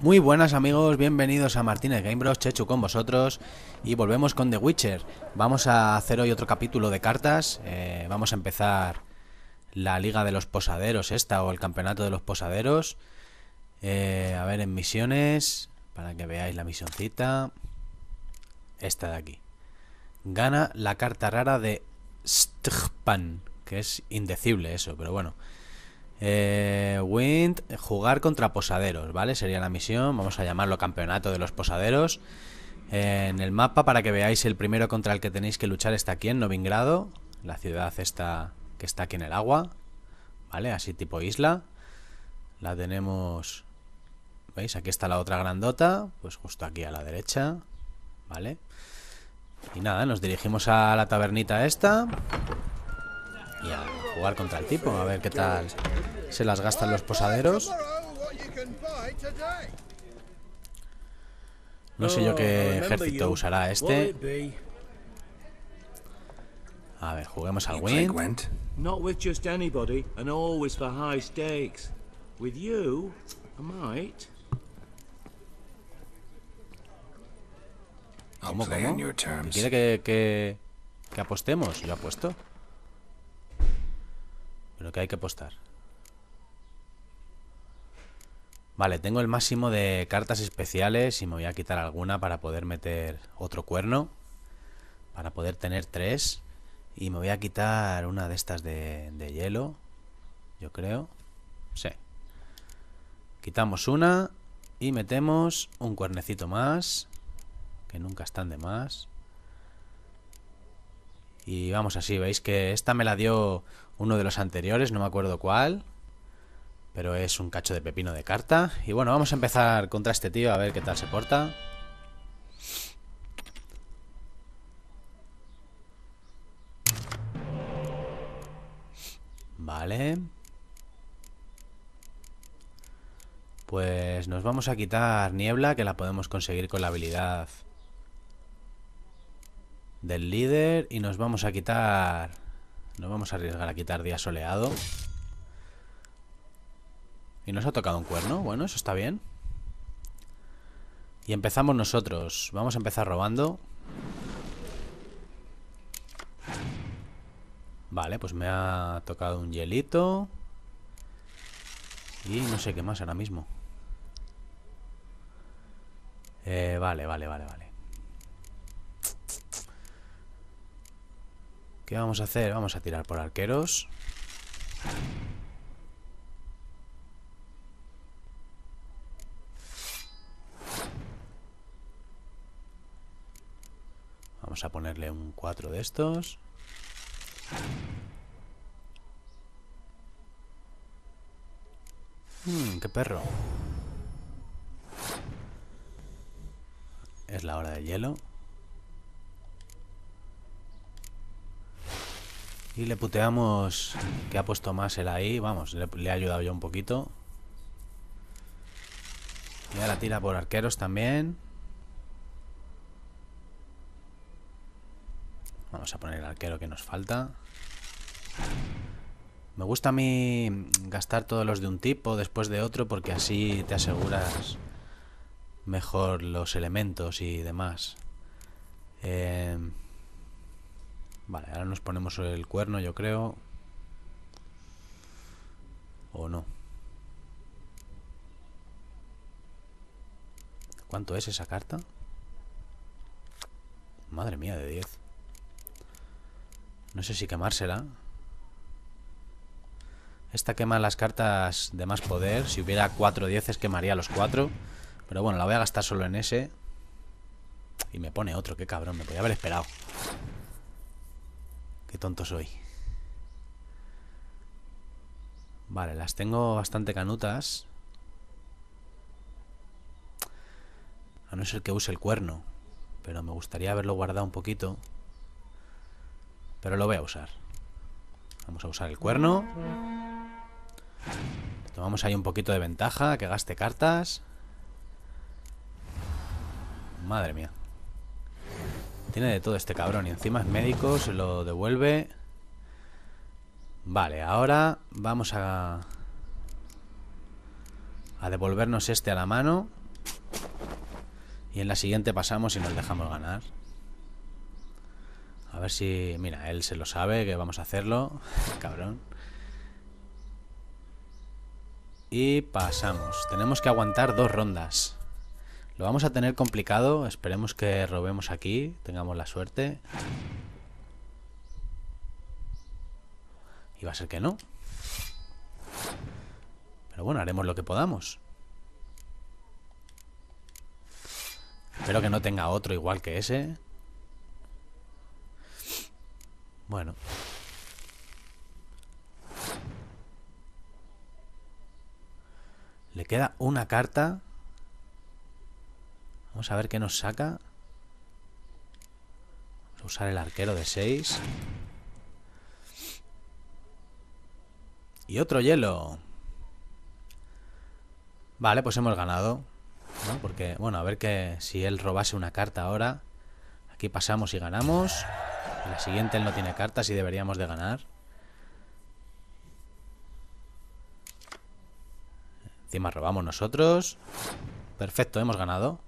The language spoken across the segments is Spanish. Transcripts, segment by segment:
Muy buenas amigos, bienvenidos a Martínez Game Bros, Chechu con vosotros y volvemos con The Witcher. Vamos a hacer hoy otro capítulo de cartas, eh, vamos a empezar la Liga de los Posaderos esta o el Campeonato de los Posaderos. Eh, a ver en misiones, para que veáis la misioncita, esta de aquí. Gana la carta rara de Stjpan, que es indecible eso, pero bueno. Eh, Wind, jugar contra posaderos, ¿vale? Sería la misión, vamos a llamarlo campeonato de los posaderos. en el mapa, para que veáis, el primero contra el que tenéis que luchar está aquí en Novingrado, la ciudad está, que está aquí en el agua, ¿vale? Así tipo isla. La tenemos, ¿veis? Aquí está la otra grandota, pues justo aquí a la derecha, ¿vale? Y nada, nos dirigimos a la tabernita esta y a jugar contra el tipo, a ver qué tal se las gastan los posaderos. No sé yo qué oh, ejército usará este. A ver, juguemos al Win. ¿Quiere que, que, que apostemos? Yo apuesto. Pero que hay que apostar. Vale, tengo el máximo de cartas especiales y me voy a quitar alguna para poder meter otro cuerno. Para poder tener tres. Y me voy a quitar una de estas de, hielo. Yo creo. Sí. Quitamos una y metemos un cuernecito más. Que nunca están de más. Y vamos así, veis que esta me la dio uno de los anteriores, no me acuerdo cuál. Pero es un cacho de pepino de carta. Y bueno, vamos a empezar contra este tío a ver qué tal se porta. Vale. Pues nos vamos a quitar niebla, que la podemos conseguir con la habilidad del líder. Y nos vamos a quitar... Nos vamos a arriesgar a quitar día soleado. Y nos ha tocado un cuerno. Bueno, eso está bien. Y empezamos nosotros. Vamos a empezar robando. Vale, pues me ha tocado un hielito. Y no sé qué más ahora mismo. Eh, vale, vale, vale, vale. ¿Qué vamos a hacer? Vamos a tirar por arqueros. Vamos a ponerle un 4 de estos. Mmm, qué perro. Es la hora del hielo. Y le puteamos que ha puesto más el ahí. Vamos, le, ha ayudado yo un poquito. Y la tira por arqueros también. Vamos a poner el arquero que nos falta. Me gusta a mí gastar todos los de un tipo después de otro porque así te aseguras mejor los elementos y demás. Em, vale, ahora nos ponemos el cuerno, yo creo. ¿O no? ¿Cuánto es esa carta? Madre mía, de 10. No sé si quemársela. Esta quema las cartas de más poder. Si hubiera 4 dieces quemaría los cuatro. Pero bueno, la voy a gastar solo en ese. Y me pone otro, qué cabrón, me podía haber esperado. Qué tonto soy. Vale, las tengo bastante canutas. A no ser que use el cuerno. Pero me gustaría haberlo guardado un poquito. Pero lo voy a usar. Vamos a usar el cuerno. Tomamos ahí un poquito de ventaja, que gaste cartas. Madre mía. Tiene de todo este cabrón. Y encima es médico, se lo devuelve. Vale, ahora vamos a... A devolvernos este a la mano. Y en la siguiente pasamos y nos dejamos ganar. A ver si... Mira, él se lo sabe, que vamos a hacerlo. Cabrón. Y pasamos. Tenemos que aguantar dos rondas. Lo vamos a tener complicado. Esperemos que robemos aquí. Tengamos la suerte. Y va a ser que no. Pero bueno, haremos lo que podamos. Espero que no tenga otro igual que ese. Bueno. Le queda una carta. Vamos a ver qué nos saca. Vamos a usar el arquero de 6. Y otro hielo. Vale, pues hemos ganado. Porque, bueno, a ver que si él robase una carta ahora. Aquí pasamos y ganamos. La siguiente él no tiene cartas y deberíamos de ganar. Encima robamos nosotros. Perfecto, hemos ganado.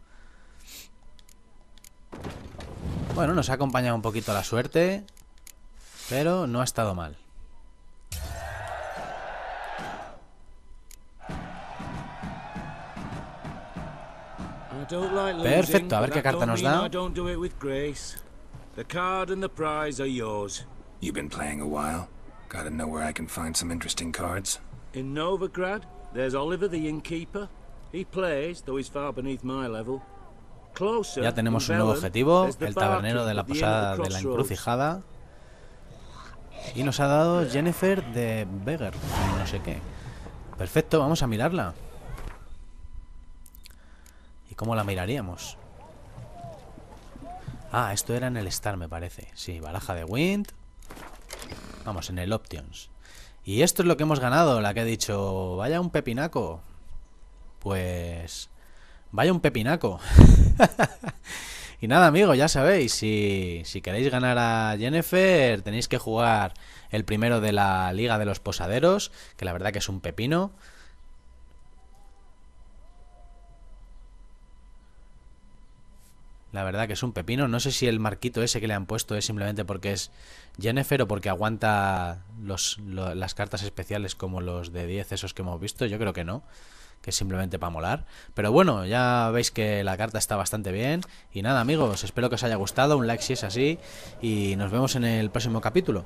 Bueno, nos ha acompañado un poquito la suerte. Pero no ha estado mal. Perfecto, a ver qué carta nos da. The card and the prize are yours. You've been playing a while? Gotta know where I can find some interesting cards. In Novigrad, there's Oliver the innkeeper. He plays, though he's far beneath my level. Closer, ya tenemos un nuevo objetivo, el tabernero de la posada de la encrucijada. Y nos ha dado Jennifer de Beggar, no sé qué. Perfecto, vamos a mirarla. ¿Y cómo la miraríamos? Ah, esto era en el Star, me parece. Sí, baraja de Wind. Vamos, en el Options. Y esto es lo que hemos ganado, la que ha dicho, vaya un pepinaco. Pues... Vaya un pepinaco. y nada, amigo, ya sabéis, si, si queréis ganar a Jennifer, tenéis que jugar el primero de la Liga de los Posaderos, que la verdad que es un pepino. La verdad que es un pepino. No sé si el marquito ese que le han puesto es simplemente porque es Jennifer o porque aguanta las cartas especiales como los de 10 esos que hemos visto. Yo creo que no. Que es simplemente para molar. Pero bueno, ya veis que la carta está bastante bien. Y nada amigos, espero que os haya gustado. Un like si es así. Y nos vemos en el próximo capítulo.